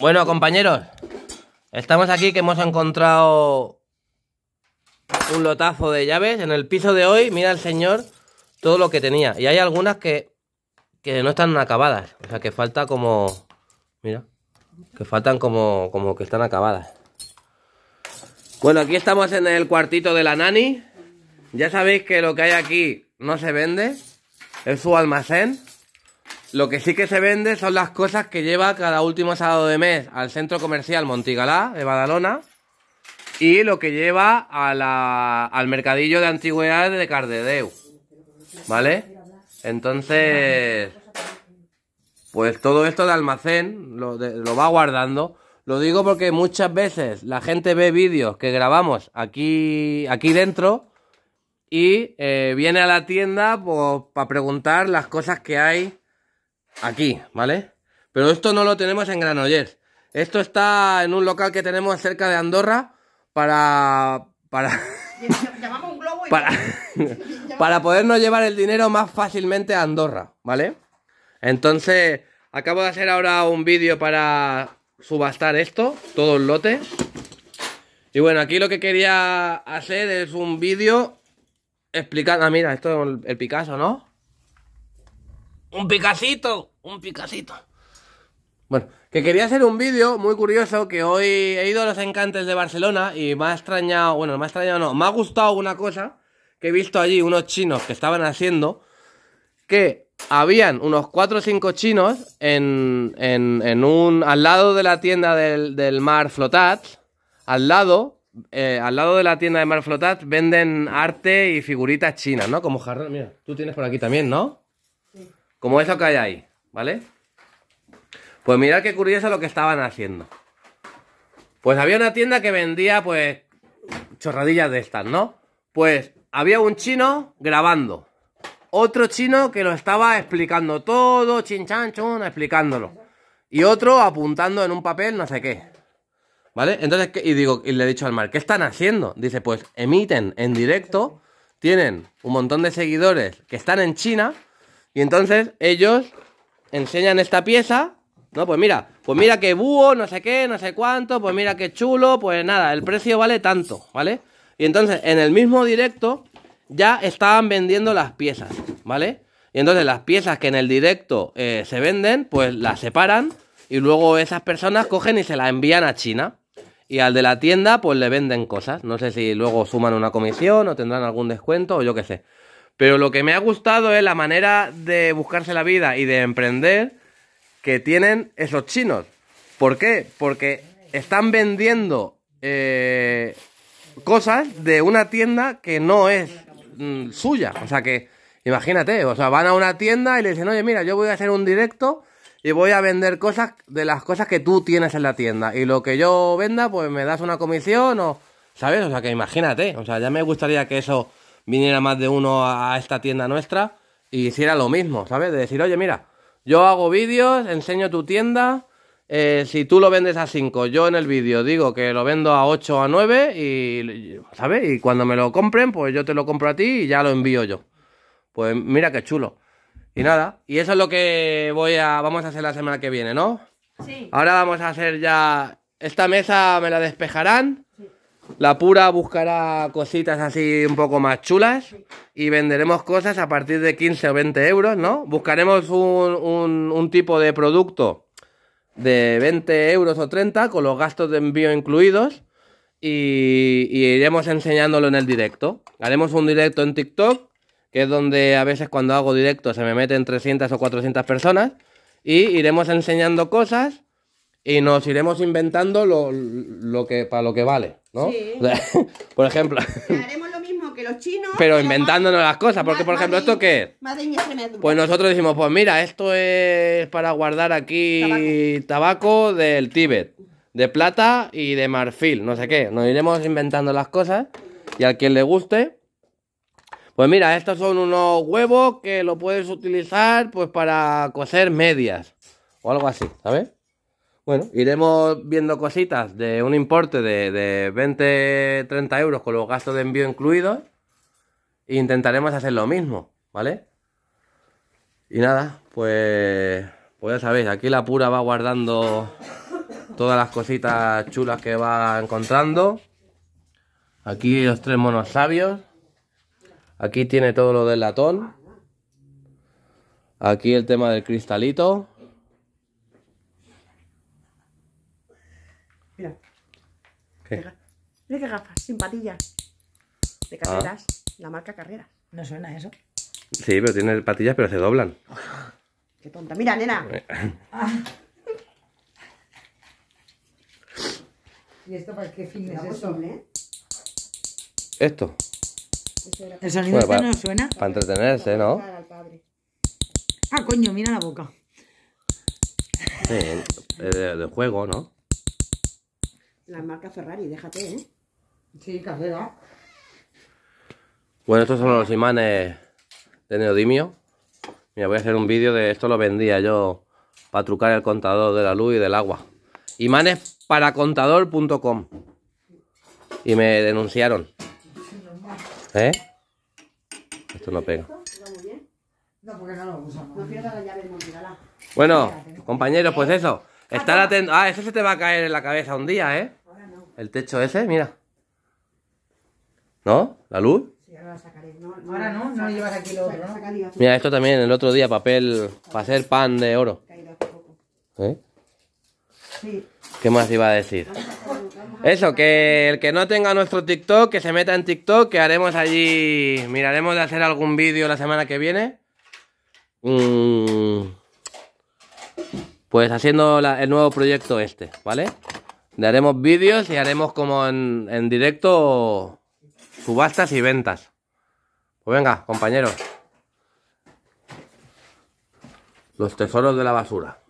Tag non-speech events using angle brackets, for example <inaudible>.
Bueno, compañeros, estamos aquí que hemos encontrado un lotazo de llaves. En el piso de hoy, mira el señor todo lo que tenía. Y hay algunas que, que no están acabadas. O sea, que falta como... Mira. Que faltan como, como que están acabadas. Bueno, aquí estamos en el cuartito de la nani. Ya sabéis que lo que hay aquí no se vende. Es su almacén. Lo que sí que se vende son las cosas que lleva cada último sábado de mes al centro comercial Montigalá de Badalona y lo que lleva a al mercadillo de antigüedades de Cardedeu. ¿Vale? Entonces, pues todo esto de almacén lo, va guardando. Lo digo porque muchas veces la gente ve vídeos que grabamos aquí, aquí dentro y eh, viene a la tienda pues, para preguntar las cosas que hay aquí, ¿vale? Pero esto no lo tenemos en Granollers. Esto está en un local que tenemos cerca de Andorra para... para... <laughs> para, <laughs> para podernos llevar el dinero más fácilmente a Andorra, ¿vale? Entonces, acabo de hacer ahora un vídeo para subastar esto, todo el lote. Y bueno, aquí lo que quería hacer es un vídeo explicando... Ah, mira, esto es el Picasso, ¿no? Un picacito, un picacito. Bueno, que quería hacer un vídeo muy curioso que hoy he ido a los encantes de Barcelona y me ha extrañado, bueno, me ha extrañado no, me ha gustado una cosa que he visto allí unos chinos que estaban haciendo que habían unos 4 o 5 chinos en, en, en, un, al lado de la tienda del, Mar Flotat, al lado, eh, al lado de la tienda del Mar Flotat venden arte y figuritas chinas, ¿no? Como jarrón, mira, tú tienes por aquí también, ¿no? Como eso que hay ahí, ¿vale? Pues mirad qué curioso lo que estaban haciendo. Pues había una tienda que vendía, pues, chorradillas de estas, ¿no? Pues había un chino grabando. Otro chino que lo estaba explicando todo, chinchanchón, explicándolo. Y otro apuntando en un papel no sé qué. ¿Vale? Entonces, y digo, y le he dicho al mar, ¿qué están haciendo? Dice, pues emiten en directo, tienen un montón de seguidores que están en China y entonces ellos enseñan esta pieza, ¿no? Pues mira, pues mira qué búho, no sé qué, no sé cuánto, pues mira qué chulo, pues nada, el precio vale tanto, ¿vale? Y entonces en el mismo directo ya estaban vendiendo las piezas, ¿vale? Y entonces las piezas que en el directo eh, se venden, pues las separan y luego esas personas cogen y se las envían a China. Y al de la tienda, pues le venden cosas. No sé si luego suman una comisión o tendrán algún descuento o yo qué sé. Pero lo que me ha gustado es la manera de buscarse la vida y de emprender que tienen esos chinos. ¿Por qué? Porque están vendiendo eh, cosas de una tienda que no es mm, suya. O sea que, imagínate, o sea, van a una tienda y le dicen, oye, mira, yo voy a hacer un directo y voy a vender cosas de las cosas que tú tienes en la tienda. Y lo que yo venda, pues me das una comisión o, ¿sabes? O sea que imagínate, o sea, ya me gustaría que eso viniera más de uno a esta tienda nuestra y hiciera lo mismo, ¿sabes? De decir, oye, mira, yo hago vídeos, enseño tu tienda, eh, si tú lo vendes a 5, yo en el vídeo digo que lo vendo a 8 o a 9 y, ¿sabes? Y cuando me lo compren, pues yo te lo compro a ti y ya lo envío yo. Pues mira qué chulo. Y nada, y eso es lo que voy a, vamos a hacer la semana que viene, ¿no? Sí. Ahora vamos a hacer ya, esta mesa me la despejarán la pura buscará cositas así un poco más chulas y venderemos cosas a partir de 15 o 20 euros, ¿no? Buscaremos un, tipo de producto de 20 euros o 30 con los gastos de envío incluidos y, iremos enseñándolo en el directo. Haremos un directo en TikTok, que es donde a veces cuando hago directo se me meten 300 o 400 personas y iremos enseñando cosas y nos iremos inventando lo, lo que, para lo que vale. ¿no? <laughs> por ejemplo. Haremos lo mismo que los chinos. Pero, inventándonos las cosas, porque por ejemplo, ¿esto qué Pues nosotros decimos, pues mira, esto es para guardar aquí tabaco, del Tíbet, de plata y de marfil, no sé qué. Nos iremos inventando las cosas y al quien le guste. Pues mira, estos son unos huevos que lo puedes utilizar pues para coser medias o algo así, ¿sabes? Bueno, iremos viendo cositas de un importe de, 20-30 euros con los gastos de envío incluidos. E intentaremos hacer lo mismo, ¿vale? Y nada, pues, pues ya sabéis, aquí la pura va guardando todas las cositas chulas que va encontrando. Aquí los tres monos sabios. Aquí tiene todo lo del latón. Aquí el tema del cristalito. mira qué gafas, sin patillas. De ah. carreras, la marca Carrera ¿No suena eso? Sí, pero tiene patillas, pero se doblan. <laughs> Qué tonta. Mira, nena. <laughs> ¿Y esto para qué fin es eso? ¿eh? ¿Esto? El sonido este para, no suena. Para entretenerse, ¿no? Ah, coño, mira la boca. de juego, ¿no? La marca Ferrari, déjate, ¿eh? Sí, casera. Bueno, estos son los imanes de neodimio. Mira, voy a hacer un vídeo de esto lo vendía yo para trucar el contador de la luz y del agua. Imanes para Y me denunciaron. ¿Eh? Esto no pega. No, porque no lo usamos. Bueno, compañeros, pues eso. Estar atento. Ah, ese se te va a caer en la cabeza un día, ¿eh? Ahora no. El techo ese, mira. ¿No? ¿La luz? Sí, ahora No, no, llevas aquí lo otro, Mira, esto también el otro día, papel para hacer pan de oro. ¿Eh? Sí. ¿Qué más iba a decir? Eso, que el que no tenga nuestro TikTok, que se meta en TikTok, que haremos allí, miraremos de hacer algún vídeo la semana que viene. Mmm pues haciendo el nuevo proyecto este, ¿vale? Le haremos vídeos y haremos como en, en directo subastas y ventas. Pues venga, compañeros. Los tesoros de la basura.